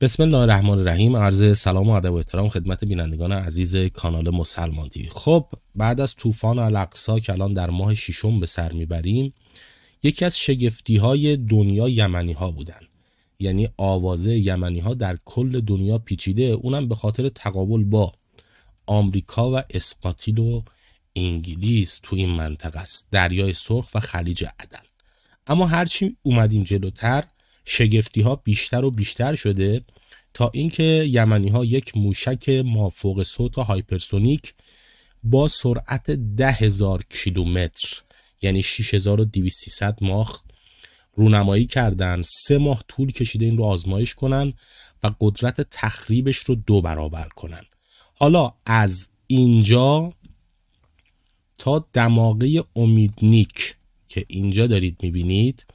بسم الله الرحمن الرحیم عرض سلام و ادب و احترام خدمت بینندگان عزیز کانال مسلمان تیوی خب بعد از طوفان الاقصا که الان در ماه ششم به سر میبریم یکی از شگفتی های دنیا یمنی ها بودن یعنی آوازه یمنی ها در کل دنیا پیچیده اونم به خاطر تقابل با آمریکا و اسقاطیل و انگلیس تو این منطقه است دریای سرخ و خلیج عدن اما هرچی اومدیم جلوتر شگفتی ها بیشتر و بیشتر شده تا اینکه یمنی ها یک موشک مافوق صوت و هایپرسونیک با سرعت ده هزار کیلومتر یعنی 6200 ماخ رونمایی کردن سه ماه طول کشیده این رو آزمایش کنن و قدرت تخریبش رو دو برابر کنن حالا از اینجا تا دماغه امید نیک که اینجا دارید میبینید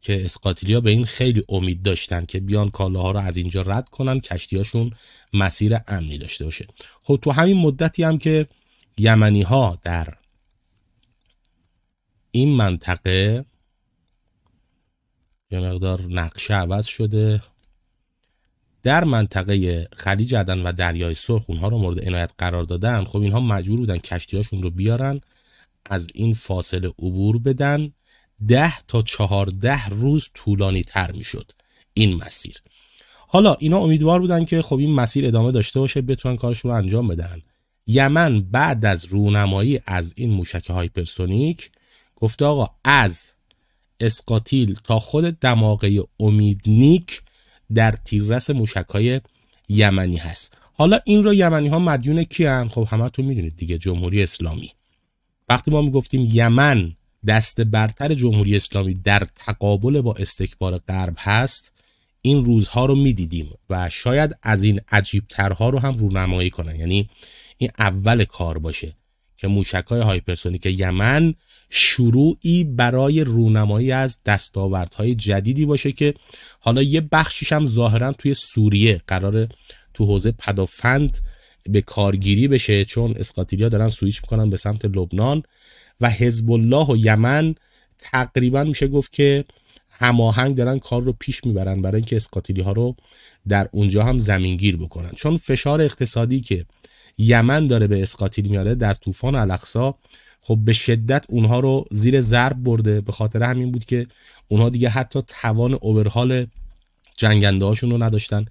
که ها به این خیلی امید داشتن که بیان کالاها رو از اینجا رد کنن کشتیاشون مسیر امنی داشته باشه خب تو همین مدتی هم که یمنی ها در این منطقه یه مقدار نقشه عوض شده در منطقه خلیج عدن و دریای سرخ اونها رو مورد عنایت قرار دادن خب اینها مجبور بودن کشتیاشون رو بیارن از این فاصله عبور بدن ده تا چهارده روز طولانی تر میشد این مسیر حالا اینا امیدوار بودن که خب این مسیر ادامه داشته باشه بتونن کارشون رو انجام بدن یمن بعد از رونمایی از این موشک هایپرسونیک گفته آقا از اسقاتیل تا خود دماغه امیدنیک در تیررس موشک های یمنی هست حالا این رو یمنی ها مدیون هن؟ خب می میدونید دیگه جمهوری اسلامی وقتی ما میگفتیم یمن دست برتر جمهوری اسلامی در تقابل با استکبار غرب هست این روزها رو میدیدیم و شاید از این عجیبترها رو هم رونمایی کنن یعنی این اول کار باشه که موشک های هایپرسونیک یمن شروعی برای رونمایی از دستاوردهای جدیدی باشه که حالا یه بخشیش هم ظاهرا توی سوریه قرار تو حوزه پدافند به کارگیری بشه چون اسقاطیلیا دارن سویچ میکنن به سمت لبنان و حزب الله و یمن تقریبا میشه گفت که هماهنگ دارن کار رو پیش میبرن برای اینکه اسکاتیلی ها رو در اونجا هم زمینگیر بکنن چون فشار اقتصادی که یمن داره به اسقاتیل میاره در طوفان الاقصا خب به شدت اونها رو زیر ضرب برده به خاطر همین بود که اونها دیگه حتی توان اوورهال جنگنده هاشون رو نداشتن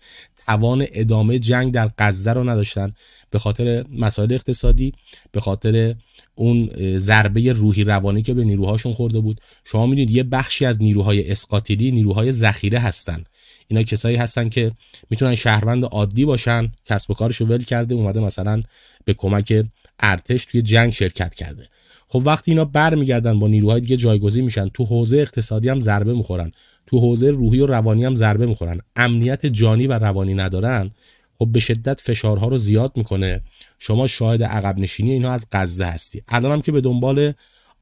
توان ادامه جنگ در غزه رو نداشتن به خاطر مسائل اقتصادی به خاطر اون ضربه روحی روانی که به نیروهاشون خورده بود شما میدونید یه بخشی از نیروهای اسقاطیلی نیروهای ذخیره هستن اینا کسایی هستن که میتونن شهروند عادی باشن کسب و کارشو ول کرده اومده مثلا به کمک ارتش توی جنگ شرکت کرده خب وقتی اینا برمیگردن با نیروهای دیگه جایگزین میشن تو حوزه اقتصادی هم ضربه میخورن تو حوزه روحی و روانی هم ضربه میخورن امنیت جانی و روانی ندارن خب به شدت فشارها رو زیاد میکنه شما شاهد عقب نشینی اینها از غزه هستی الان هم که به دنبال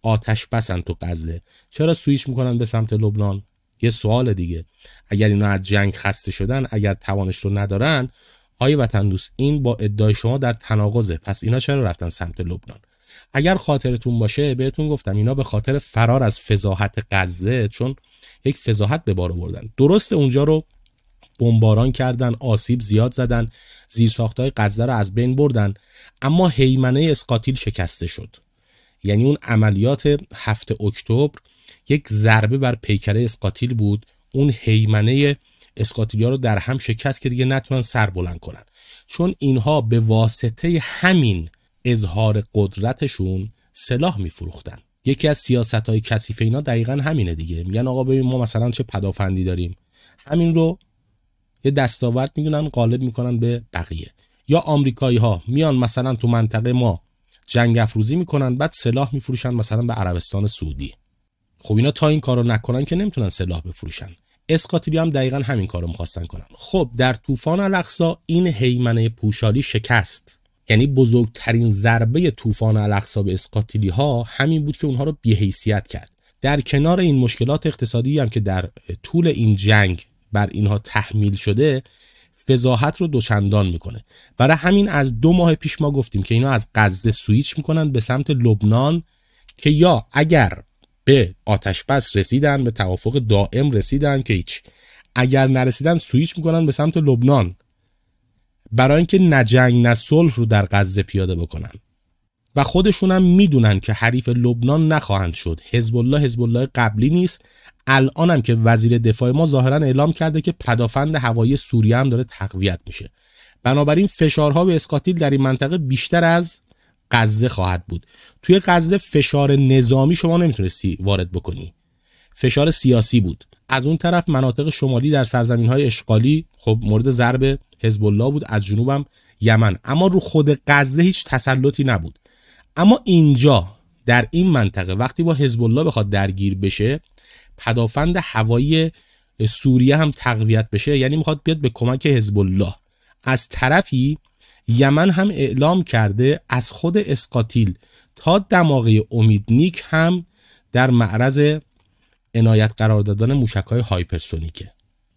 آتش بسن تو غزه چرا سویش میکنن به سمت لبنان یه سوال دیگه اگر اینا از جنگ خسته شدن اگر توانش رو ندارن آیا وطن دوست این با ادعای شما در تناقضه پس اینا چرا رفتن سمت لبنان اگر خاطرتون باشه بهتون گفتم اینا به خاطر فرار از فضاحت غزه چون یک فضاحت به بار آوردن درست اونجا رو بمباران کردن آسیب زیاد زدن زیرساختهای غزه رو از بین بردن اما هیمنه اسقاتیل شکسته شد یعنی اون عملیات هفت اکتبر یک ضربه بر پیکره اسقاتیل بود اون هیمنه اسقاتیلیا رو در هم شکست که دیگه نتونن سر بلند کنن چون اینها به واسطه همین اظهار قدرتشون سلاح میفروختن یکی از سیاست های کثیف اینا دقیقا همینه دیگه میگن آقا ببین ما مثلا چه پدافندی داریم همین رو یه دستاورد میدونن غالب میکنن به بقیه یا آمریکایی ها میان مثلا تو منطقه ما جنگ افروزی میکنن بعد سلاح میفروشن مثلا به عربستان سعودی خب اینا تا این کارو نکنن که نمیتونن سلاح بفروشن اسقاطیلی هم دقیقا همین کارو میخواستن کنن خب در طوفان الاقصا این هیمنه پوشالی شکست یعنی بزرگترین ضربه طوفان الاقصا به اسقاطیلی ها همین بود که اونها رو بیهیسیت کرد در کنار این مشکلات اقتصادی هم که در طول این جنگ بر اینها تحمیل شده فضاحت رو دوچندان میکنه برای همین از دو ماه پیش ما گفتیم که اینا از غزه سویچ میکنن به سمت لبنان که یا اگر به آتش رسیدن به توافق دائم رسیدن که هیچ اگر نرسیدن سویچ میکنن به سمت لبنان برای اینکه نه جنگ نه صلح رو در غزه پیاده بکنن و خودشون هم میدونن که حریف لبنان نخواهند شد حزب الله حزب الله قبلی نیست الانم که وزیر دفاع ما ظاهرا اعلام کرده که پدافند هوایی سوریه هم داره تقویت میشه بنابراین فشارها به اسکاتیل در این منطقه بیشتر از غزه خواهد بود توی غزه فشار نظامی شما نمیتونستی وارد بکنی فشار سیاسی بود از اون طرف مناطق شمالی در سرزمین های اشغالی خب مورد ضرب حزب الله بود از جنوبم یمن اما رو خود غزه هیچ تسلطی نبود اما اینجا در این منطقه وقتی با حزب الله بخواد درگیر بشه پدافند هوایی سوریه هم تقویت بشه یعنی میخواد بیاد به کمک حزب الله از طرفی یمن هم اعلام کرده از خود اسقاطیل تا دماغه امید نیک هم در معرض عنایت قرار دادن موشک های هایپرسونیکه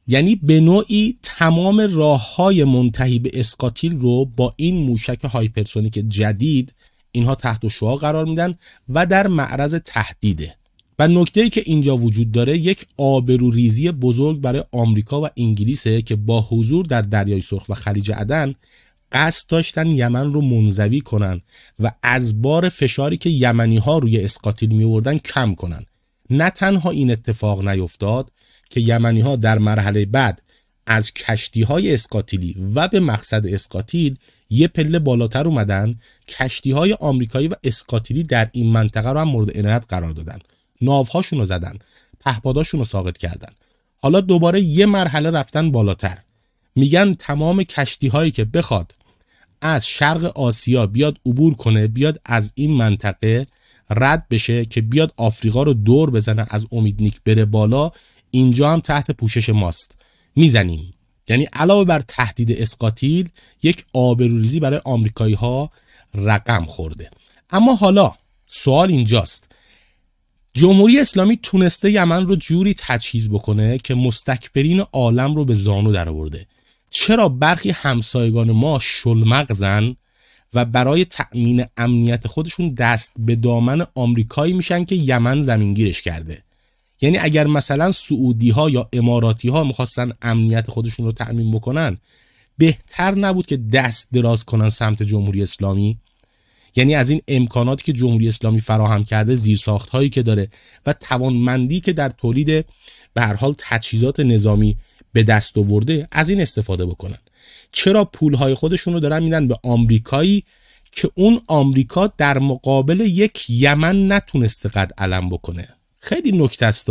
یعنی به نوعی تمام راه های منتهی به اسقاطیل رو با این موشک هایپرسونیک جدید اینها تحت شعا قرار میدن و در معرض تهدیده و نکته ای که اینجا وجود داره یک آبروریزی بزرگ برای آمریکا و انگلیسه که با حضور در دریای سرخ و خلیج عدن قصد داشتن یمن رو منزوی کنن و از بار فشاری که یمنی ها روی اسکاتیل می کم کنن نه تنها این اتفاق نیفتاد که یمنی ها در مرحله بعد از کشتی های اسقاتیلی و به مقصد اسکاتیل یه پله بالاتر اومدن کشتی های آمریکایی و اسقاتیلی در این منطقه رو هم مورد عنایت قرار دادن ناوهاشون رو زدن پهپاداشون رو ساقط کردن حالا دوباره یه مرحله رفتن بالاتر میگن تمام کشتی هایی که بخواد از شرق آسیا بیاد عبور کنه بیاد از این منطقه رد بشه که بیاد آفریقا رو دور بزنه از امیدنیک بره بالا اینجا هم تحت پوشش ماست میزنیم یعنی علاوه بر تهدید اسقاطیل یک آبروریزی برای آمریکایی ها رقم خورده اما حالا سوال اینجاست جمهوری اسلامی تونسته یمن رو جوری تجهیز بکنه که مستکبرین عالم رو به زانو درآورده چرا برخی همسایگان ما شلمغزن و برای تأمین امنیت خودشون دست به دامن آمریکایی میشن که یمن زمینگیرش کرده یعنی اگر مثلا سعودی ها یا اماراتی ها میخواستن امنیت خودشون رو تأمین بکنن بهتر نبود که دست دراز کنن سمت جمهوری اسلامی یعنی از این امکاناتی که جمهوری اسلامی فراهم کرده زیرساخت هایی که داره و توانمندی که در تولید به هر حال تجهیزات نظامی به دست آورده از این استفاده بکنن چرا پولهای خودشون رو دارن میدن به آمریکایی که اون آمریکا در مقابل یک یمن نتونسته قد علم بکنه خیلی نکته است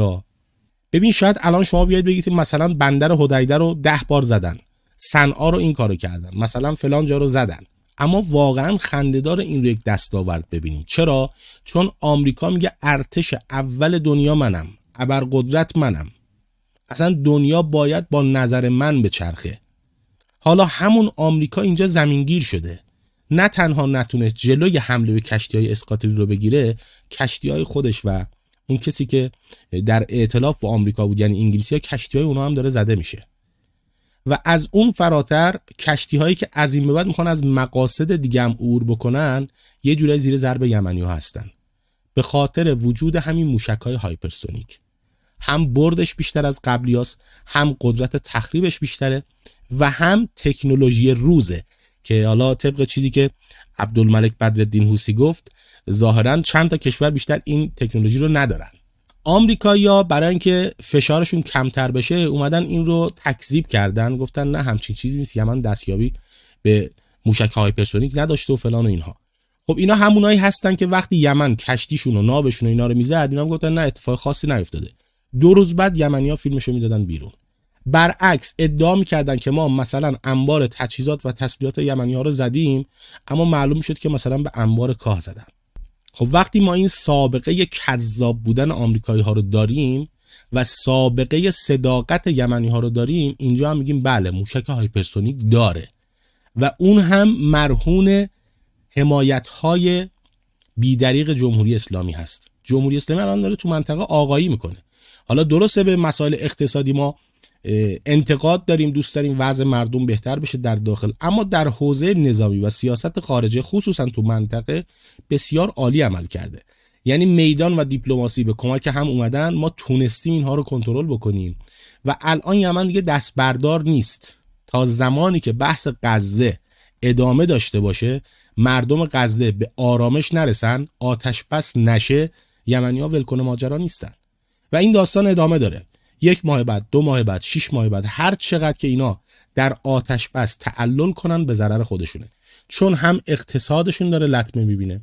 ببین شاید الان شما بیاید بگید مثلا بندر هدیده رو ده بار زدن صنعا رو این کارو کردن مثلا فلان جا رو زدن اما واقعا خندهدار این رو یک دستاورد ببینیم چرا چون آمریکا میگه ارتش اول دنیا منم ابرقدرت منم اصلا دنیا باید با نظر من بچرخه حالا همون آمریکا اینجا زمینگیر شده نه تنها نتونست جلوی حمله به کشتی های اسکاتری رو بگیره کشتی های خودش و اون کسی که در اعتلاف با آمریکا بود یعنی انگلیسی ها کشتی های اونا هم داره زده میشه و از اون فراتر کشتی هایی که از این به بعد میخوان از مقاصد دیگه هم عبور بکنن یه جوره زیر ضرب یمنی ها هستن به خاطر وجود همین موشک های هایپرسونیک هم بردش بیشتر از هست هم قدرت تخریبش بیشتره و هم تکنولوژی روزه که حالا طبق چیزی که عبدالملک بدرالدین حوسی گفت ظاهرا چند تا کشور بیشتر این تکنولوژی رو ندارن آمریکایی‌ها برای اینکه فشارشون کمتر بشه اومدن این رو تکذیب کردن گفتن نه همچین چیزی نیست یمن دستیابی به موشک هایپرسونیک نداشته و فلان و اینها خب اینا همونایی هستن که وقتی یمن کشتیشون و ناوشون و اینا رو میزد اینا گفتن نه اتفاق خاصی نیفتاده دو روز بعد یمنیا فیلمشو میدادن بیرون برعکس ادعا میکردن که ما مثلا انبار تجهیزات و تسلیحات یمنی ها رو زدیم اما معلوم شد که مثلا به انبار کاه زدن خب وقتی ما این سابقه کذاب بودن آمریکایی ها رو داریم و سابقه صداقت یمنی ها رو داریم اینجا هم میگیم بله موشک هایپرسونیک داره و اون هم مرهون حمایت های بیدریق جمهوری اسلامی هست جمهوری اسلامی الان داره تو منطقه آقایی میکنه حالا درسته به مسائل اقتصادی ما انتقاد داریم دوست داریم وضع مردم بهتر بشه در داخل اما در حوزه نظامی و سیاست خارجه خصوصا تو منطقه بسیار عالی عمل کرده یعنی میدان و دیپلماسی به کمک هم اومدن ما تونستیم اینها رو کنترل بکنیم و الان یمن دیگه دست بردار نیست تا زمانی که بحث غزه ادامه داشته باشه مردم غزه به آرامش نرسن آتش بس نشه یمنی ها ولکن ماجرا نیستن و این داستان ادامه داره یک ماه بعد دو ماه بعد شش ماه بعد هر چقدر که اینا در آتش بس تعلل کنن به ضرر خودشونه چون هم اقتصادشون داره لطمه میبینه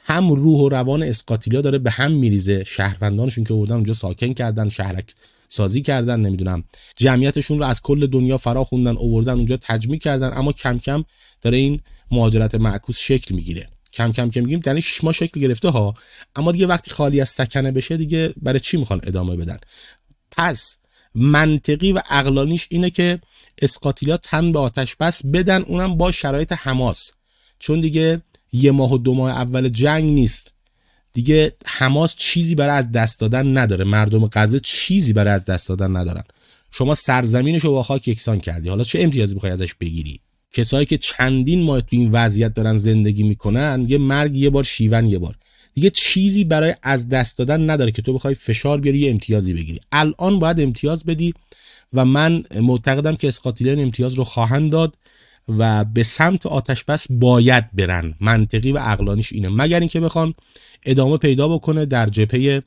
هم روح و روان اسکاتیلیا داره به هم میریزه شهروندانشون که اووردن اونجا ساکن کردن شهرک سازی کردن نمیدونم جمعیتشون رو از کل دنیا فرا خوندن اووردن اونجا تجمی کردن اما کم کم داره این مهاجرت معکوس شکل میگیره کم کم که میگیم یعنی شش ماه شکل گرفته ها اما دیگه وقتی خالی از سکنه بشه دیگه برای چی میخوان ادامه بدن پس منطقی و اقلانیش اینه که اسقاطیلا تن به آتش بس بدن اونم با شرایط حماس چون دیگه یه ماه و دو ماه اول جنگ نیست دیگه حماس چیزی برای از دست دادن نداره مردم غزه چیزی برای از دست دادن ندارن شما سرزمینش با خاک یکسان کردی حالا چه امتیازی بخوای ازش بگیری کسایی که چندین ماه تو این وضعیت دارن زندگی میکنن یه مرگ یه بار شیون یه بار دیگه چیزی برای از دست دادن نداره که تو بخوای فشار بیاری یه امتیازی بگیری الان باید امتیاز بدی و من معتقدم که این امتیاز رو خواهند داد و به سمت آتش بس باید برن منطقی و عقلانیش اینه مگر اینکه بخوان ادامه پیدا بکنه در جبهه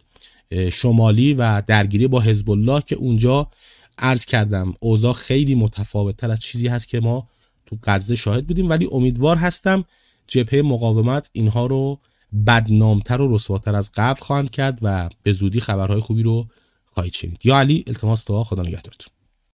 شمالی و درگیری با حزب الله که اونجا عرض کردم اوضاع خیلی متفاوت تر از چیزی هست که ما تو غزه شاهد بودیم ولی امیدوار هستم جبهه مقاومت اینها رو بدنامتر و رسواتر از قبل خواهند کرد و به زودی خبرهای خوبی رو خواهید شنید یا علی التماس دعا خدا نگهدارتون